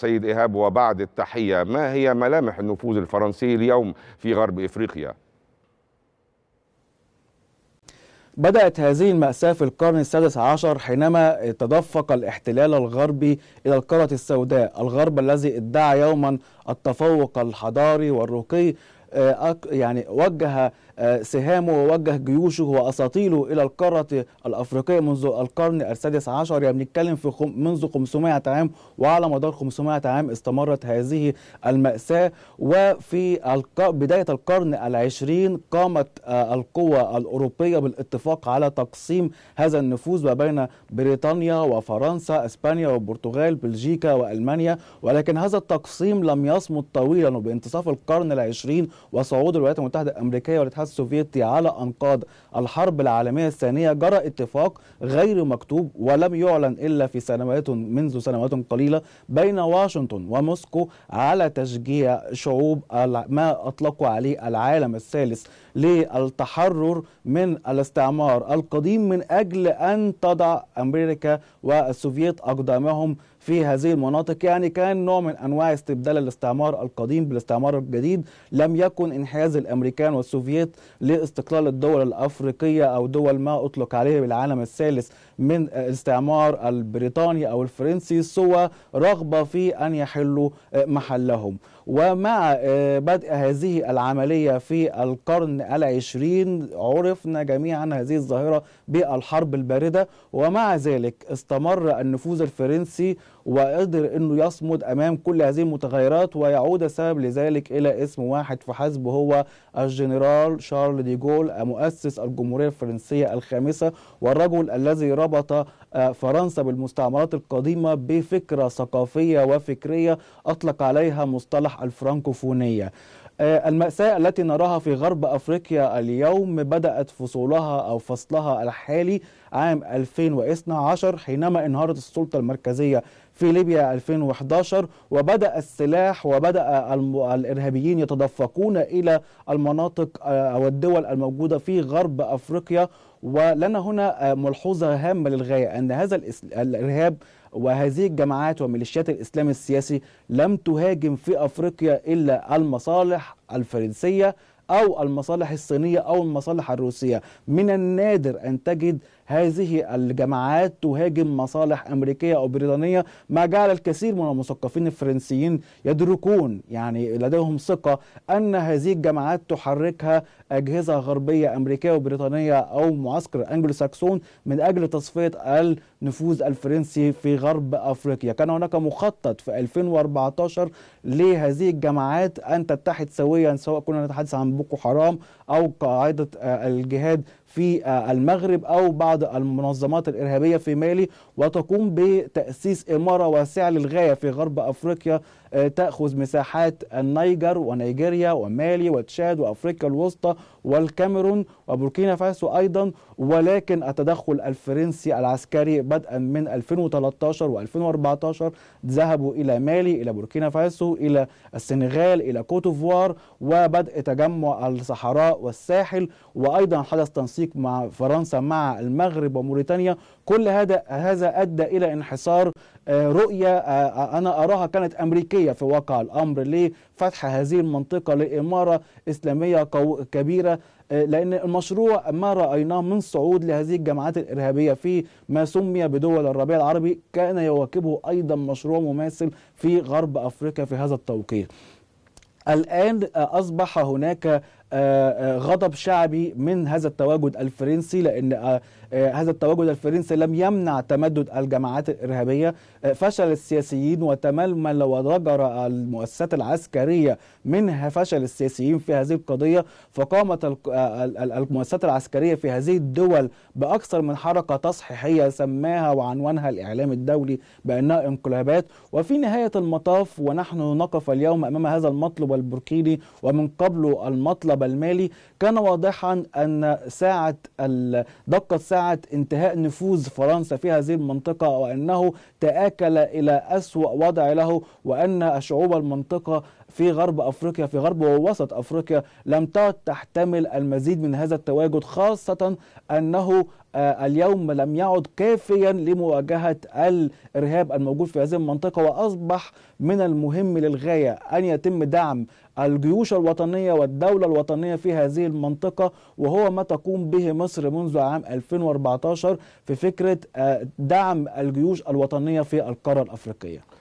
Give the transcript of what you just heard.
سيد إيهاب وبعد التحية ما هي ملامح النفوذ الفرنسي اليوم في غرب إفريقيا؟ بدأت هذه المأساة في القرن السادس عشر حينما تدفق الاحتلال الغربي إلى القارة السوداء الغرب الذي ادعى يوما التفوق الحضاري والرقي آه، يعني وجه آه، سهامه ووجه جيوشه واساطيله الى القاره الافريقيه منذ القرن السادس عشر يعني بنتكلم في خم منذ 500 عام وعلى مدار 500 عام استمرت هذه الماساه وفي الق... بدايه القرن العشرين قامت آه، القوى الاوروبيه بالاتفاق على تقسيم هذا النفوذ ما بين بريطانيا وفرنسا اسبانيا والبرتغال بلجيكا والمانيا ولكن هذا التقسيم لم يصمد طويلا وبانتصاف القرن العشرين وصعود الولايات المتحدة الأمريكية والاتحاد السوفيتي على أنقاض الحرب العالمية الثانية جرى اتفاق غير مكتوب ولم يعلن إلا في سنوات منذ سنوات قليلة بين واشنطن وموسكو على تشجيع شعوب ما أطلقوا عليه العالم الثالث للتحرر من الاستعمار القديم من أجل أن تضع أمريكا والسوفييت أقدامهم في هذه المناطق يعني كان نوع من أنواع استبدال الاستعمار القديم بالاستعمار الجديد لم يكن يكن انحياز الامريكان والسوفييت لاستقلال الدول الافريقيه او دول ما اطلق عليها بالعالم الثالث من الاستعمار البريطاني او الفرنسي سوى رغبه في ان يحلوا محلهم ومع آه، بدء هذه العمليه في القرن العشرين عرفنا جميعا هذه الظاهره بالحرب البارده ومع ذلك استمر النفوذ الفرنسي وقدر انه يصمد امام كل هذه المتغيرات ويعود السبب لذلك الى اسم واحد في فحسب هو الجنرال شارل ديغول مؤسس الجمهورية الفرنسية الخامسة والرجل الذي ربط آه، فرنسا بالمستعمرات القديمة بفكرة ثقافية وفكرية أطلق عليها مصطلح الفرنكوفونية آه، المأساة التي نراها في غرب أفريقيا اليوم بدأت فصولها أو فصلها الحالي عام 2012 حينما انهارت السلطة المركزية في ليبيا 2011 وبدأ السلاح وبدأ الإرهابيين يتدفقون إلى المناطق أو آه، الدول الموجودة في غرب أفريقيا ولنا هنا آه، ملحوظة هامة للغاية أن هذا الإرهاب وهذه الجماعات وميليشيات الإسلام السياسي لم تهاجم في أفريقيا إلا المصالح الفرنسية أو المصالح الصينية أو المصالح الروسية من النادر أن تجد هذه الجماعات تهاجم مصالح أمريكية أو بريطانية ما جعل الكثير من المثقفين الفرنسيين يدركون يعني لديهم ثقة أن هذه الجماعات تحركها أجهزة غربية أمريكية وبريطانية أو معسكر أنجلو ساكسون من أجل تصفية نفوذ الفرنسي في غرب أفريقيا كان هناك مخطط في 2014 لهذه الجماعات أن تتحد سويا سواء كنا نتحدث عن بوكو حرام أو قاعدة آه، الجهاد في آه، المغرب أو بعض المنظمات الإرهابية في مالي وتقوم بتأسيس إمارة واسعة للغاية في غرب أفريقيا آه، تأخذ مساحات النيجر ونيجيريا ومالي وتشاد وأفريقيا الوسطى والكاميرون وبوركينا فاسو أيضا ولكن التدخل الفرنسي العسكري بدءا من 2013 و2014 ذهبوا إلى مالي إلى بوركينا فاسو إلى السنغال إلى كوتوفوار وبدء تجمع الصحراء والساحل وأيضا حدث تنسيق مع فرنسا مع المغرب وموريتانيا كل هذا هذا أدى إلى انحصار آه، رؤية آه، آه، أنا أراها كانت أمريكية في واقع الأمر لفتح هذه المنطقة لإمارة إسلامية كبيرة لأن المشروع ما رأيناه من صعود لهذه الجماعات الإرهابية في ما سمي بدول الربيع العربي كان يواكبه أيضا مشروع مماثل في غرب أفريقيا في هذا التوقيت الآن أصبح هناك آه، آه، غضب شعبي من هذا التواجد الفرنسي لأن آه، هذا التواجد الفرنسي لم يمنع تمدد الجماعات الإرهابية فشل السياسيين وتململ وضجر المؤسسات العسكرية منها فشل السياسيين في هذه القضية فقامت المؤسسات العسكرية في هذه الدول بأكثر من حركة تصحيحية سماها وعنوانها الإعلام الدولي بأنها انقلابات وفي نهاية المطاف ونحن نقف اليوم أمام هذا المطلب البركيني ومن قبله المطلب المالي كان واضحا أن ساعة دقة ساعة انتهاء نفوذ فرنسا في هذه المنطقة وأنه تآكل إلى أسوأ وضع له وأن شعوب المنطقة في غرب افريقيا في غرب ووسط افريقيا لم تعد تحتمل المزيد من هذا التواجد خاصه انه آه، اليوم لم يعد كافيا لمواجهة الإرهاب الموجود في هذه المنطقة وأصبح من المهم للغاية أن يتم دعم الجيوش الوطنية والدولة الوطنية في هذه المنطقة وهو ما تقوم به مصر منذ عام 2014 في فكرة آه، دعم الجيوش الوطنية في القارة الأفريقية